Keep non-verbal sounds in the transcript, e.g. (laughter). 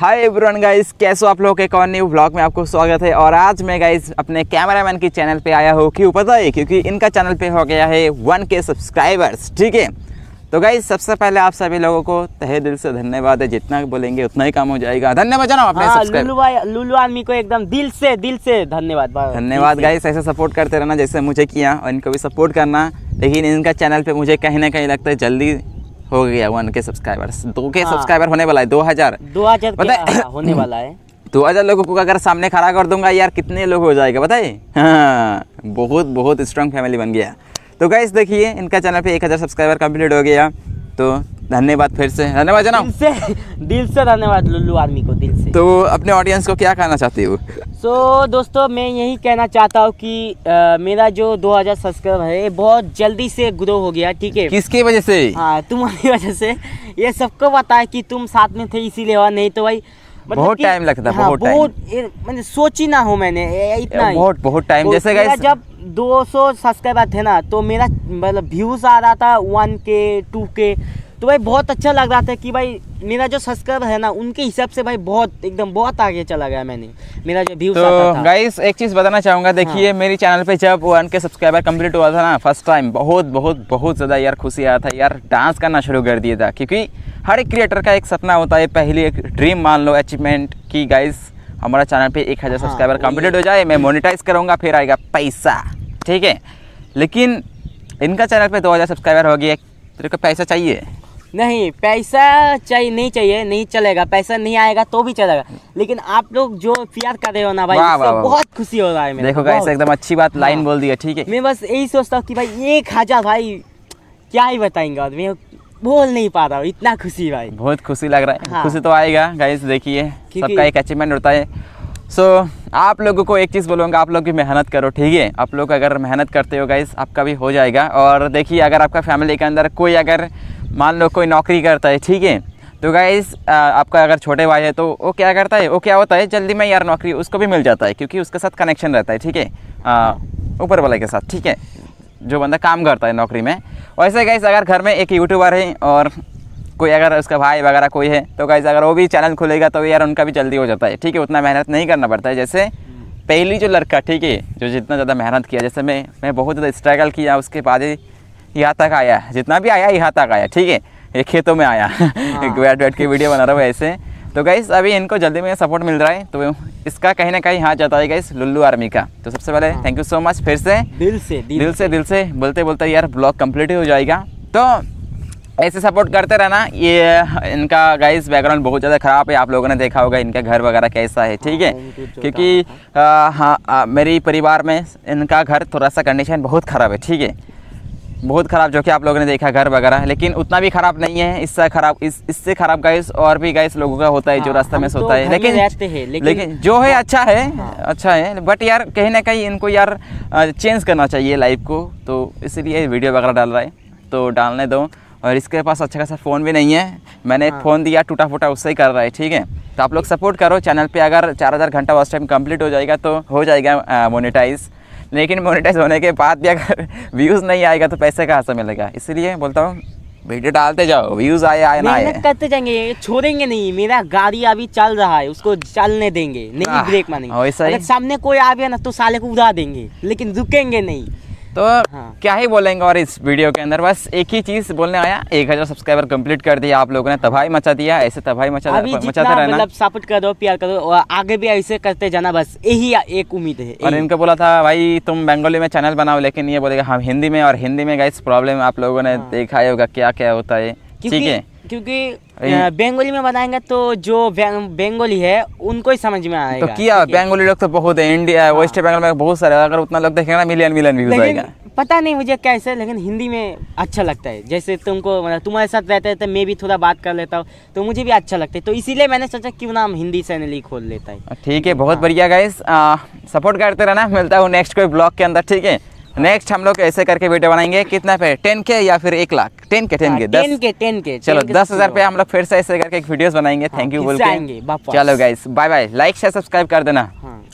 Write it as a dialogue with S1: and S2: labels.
S1: Hi everyone guys कैसे हो आप लोगों के एक और न्यू ब्लॉग में आपको स्वागत है और आज मैं गाइस अपने कैमरामैन की चैनल पे आया हूँ क्यों पता है क्योंकि इनका चैनल पे हो गया है वन के सब्सक्राइबर्स ठीक है तो गाइस सबसे पहले आप सभी लोगों को तहे दिल से धन्यवाद है जितना बोलेंगे उतना ही काम हो जाएगा धन्यवाद जनाब अपने
S2: हाँ, आदमी को एकदम दिल से दिल से धन्यवाद धन्यवाद गाइस
S1: ऐसे सपोर्ट करते रहना जैसे मुझे किया और इनको भी सपोर्ट करना लेकिन इनका चैनल पर मुझे कहीं ना कहीं लगता है जल्दी हो गया वन के सब्सक्राइबर्स दो के हाँ। सब्सक्राइबर होने वाला है दो हजार दो हजार
S2: होने वाला है
S1: (laughs) दो हजार लोगों को अगर सामने खड़ा कर दूंगा यार कितने लोग हो जाएगा बताए हाँ बहुत बहुत स्ट्रॉन्ग फैमिली बन गया तो गाइस देखिए इनका चैनल पे एक हज़ार सब्सक्राइबर कंप्लीट हो गया तो धन्यवाद फिर से धन्यवाद जनाब
S2: से दिल से धन्यवाद लुल्लू आर्मी
S1: को दिल से तो अपने ऑडियंस को क्या कहना चाहते हो
S2: सो so, दोस्तों मैं यही कहना चाहता हूँ कि आ, मेरा जो 2000 सब्सक्राइबर है बहुत जल्दी से ग्रो हो गया ठीक है किसके वजह से हाँ तुम्हारी (laughs) वजह से ये सबको पता है कि तुम साथ में थे इसीलिए हुआ नहीं तो भाई मतलब बहुत टाइम लगता है हाँ, बहुत मैंने सोची ना हो मैंने इतना बहुत
S1: बहुत टाइम तो जैसे जब
S2: 200 सब्सक्राइबर थे ना तो मेरा मतलब व्यूज आ रहा था वन के टू के तो भाई बहुत अच्छा लग रहा था कि भाई मेरा जो सब्सक्राइब है ना उनके हिसाब से भाई बहुत एकदम बहुत आगे चला गया मैंने मेरा जो व्यू तो
S1: गाइस एक चीज़ बताना चाहूँगा देखिए हाँ। मेरे चैनल पे जब वन के सब्सक्राइबर कंप्लीट हुआ था ना फर्स्ट टाइम बहुत बहुत बहुत ज़्यादा यार खुशी आया था यार डांस करना शुरू कर दिया था क्योंकि हर एक क्रिएटर का एक सपना होता है पहली एक ड्रीम मान लो अचीवमेंट की गाइस हमारा चैनल पे एक हज़ार सब्सक्राइबर कंप्लीट हो जाए मैं मोनिटाइज करूँगा फिर आएगा पैसा ठीक है लेकिन इनका चैनल पे हज़ार सब्सक्राइबर हो गया तेरे को पैसा चाहिए
S2: नहीं पैसा चाहिए नहीं चाहिए नहीं चलेगा पैसा नहीं आएगा तो भी चलेगा लेकिन आप लोग जो प्यार कर रहे हो ना भाई वाँ, वाँ, बहुत खुशी हो रहा है देखो गाइस एकदम
S1: अच्छी बात लाइन हाँ। बोल दी है ठीक है
S2: मैं बस यही सोचता हूँ कि भाई एक हजार भाई क्या ही बताएंगे और मैं बोल नहीं पा रहा हूँ इतना खुशी भाई
S1: बहुत खुशी लग रहा है हाँ। खुशी तो आएगा गाइस देखिए सबका एक अचीवमेंट होता है सो so, आप लोगों को एक चीज़ बोलूँगा आप लोग भी मेहनत करो ठीक है आप लोग अगर मेहनत करते हो गाइस आपका भी हो जाएगा और देखिए अगर आपका फैमिली के अंदर कोई अगर मान लो कोई नौकरी करता है ठीक है तो गाइज़ आपका अगर छोटे भाई है तो वो क्या करता है वो क्या होता है जल्दी में यार नौकरी उसको भी मिल जाता है क्योंकि उसके साथ कनेक्शन रहता है ठीक है ऊपर वाले के साथ ठीक है जो बंदा काम करता है नौकरी में वैसे गाइज़ अगर घर में एक यूट्यूबर है और कोई अगर उसका भाई वगैरह कोई है तो गाइज़ अगर वो भी चैनल खुलेगा तो यार उनका भी जल्दी हो जाता है ठीक है उतना मेहनत नहीं करना पड़ता है जैसे पहली जो लड़का ठीक है जो जितना ज़्यादा मेहनत किया जैसे मैं मैं बहुत ज़्यादा स्ट्रगल किया उसके बाद ही यहाँ तक आया जितना भी आया यहाँ तक आया ठीक है ये खेतों में आया हाँ। (laughs) बैठ बैठ के वीडियो बना रहा हूँ ऐसे तो गाइस अभी इनको जल्दी में सपोर्ट मिल रहा है तो इसका कहीं ना कहीं हाथ जाता है गाइस लुल्लू आर्मी का तो सबसे पहले थैंक यू सो मच फिर से दिल से दिल, दिल से दिल से बोलते बोलते यार ब्लॉग ही हो जाएगा तो ऐसे सपोर्ट करते रहना ये इनका गाइस बैकग्राउंड बहुत ज़्यादा ख़राब है आप लोगों ने देखा होगा इनका घर वगैरह कैसा है ठीक है हाँ, क्योंकि हाँ मेरी परिवार में इनका घर थोड़ा सा कंडीशन बहुत ख़राब है ठीक है बहुत ख़राब जो कि आप लोगों ने देखा घर वगैरह लेकिन उतना भी ख़राब नहीं है इससे ख़राब इस इससे ख़राब गैस और भी गैस लोगों का होता है जो हाँ, रास्ता में तो सोता तो है लेकिन रहते हैं लेकिन, लेकिन जो है अच्छा है हाँ। अच्छा है बट यार कहीं ना कहीं इनको यार चेंज करना चाहिए लाइफ को तो इसलिए वीडियो वगैरह डाल रहा है तो डालने दो और इसके पास अच्छा खासा फ़ोन भी नहीं है मैंने फ़ोन हाँ। दिया टूटा फूटा उससे ही कर रहा है ठीक है तो आप लोग सपोर्ट करो चैनल पे अगर चार हज़ार घंटा वॉस्ट टाइम कंप्लीट हो जाएगा तो हो जाएगा मोनेटाइज़ लेकिन मोनेटाइज होने के बाद भी अगर व्यूज़ नहीं आएगा तो पैसे कहाँ से मिलेगा इसलिए बोलता हूँ वीडियो डालते जाओ व्यूज आए आए ना आए
S2: करते जाएंगे छोड़ेंगे नहीं मेरा गाड़ी अभी चल रहा है उसको चलने देंगे नहीं ब्रेक मानेंगे सामने कोई आ गया ना तो साले को उड़ा देंगे लेकिन रुकेंगे नहीं तो हाँ।
S1: क्या ही बोलेंगे और इस वीडियो के अंदर बस एक ही चीज़ बोलने आया एक हज़ार सब्सक्राइबर कंप्लीट कर दिया आप लोगों ने तबाही मचा दिया ऐसे तबाही मचा मचाते रहना मतलब
S2: सपोर्ट कर दो प्यार करो और आगे भी ऐसे करते जाना बस यही एक उम्मीद है और इनको
S1: बोला था भाई तुम बंगाली में चैनल बनाओ लेकिन ये बोलेगा हम हाँ, हिंदी में और हिंदी में गाइस प्रॉब्लम आप लोगों ने हाँ। देखा होगा क्या क्या होता है ठीक है
S2: क्योंकि बंगाली में बताएंगे तो जो बंगाली है उनको ही समझ में तो आएगा तो किया
S1: बंगाली लोग तो बहुत है इंडिया हाँ। वेस्ट बंगाल में बहुत सारे अगर उतना लोग देखेंगे ना मिलियन मिलियन व्यूज आएगा पता
S2: नहीं मुझे कैसे लेकिन हिंदी में अच्छा लगता है जैसे तुमको मतलब तुम्हारे साथ रहते हैं तो मैं भी थोड़ा बात कर लेता हूँ तो मुझे भी अच्छा लगता है तो इसीलिए मैंने सोचा क्यों ना हम हिंदी चैनल ही खोल लेता है
S1: ठीक है बहुत बढ़िया गाइस सपोर्ट करते रहना मिलता हूँ नेक्स्ट कोई ब्लॉग के अंदर ठीक है नेक्स्ट हम लोग ऐसे करके वीडियो बनाएंगे कितना पे टेन के या फिर एक lakh ten K ten K ten K
S2: ten K चलो दस हजार पे
S1: हम लोग फिर से ऐसे करके एक वीडियोस बनाएंगे थैंक यू बोल के चलो guys bye bye like share subscribe कर देना हाँ।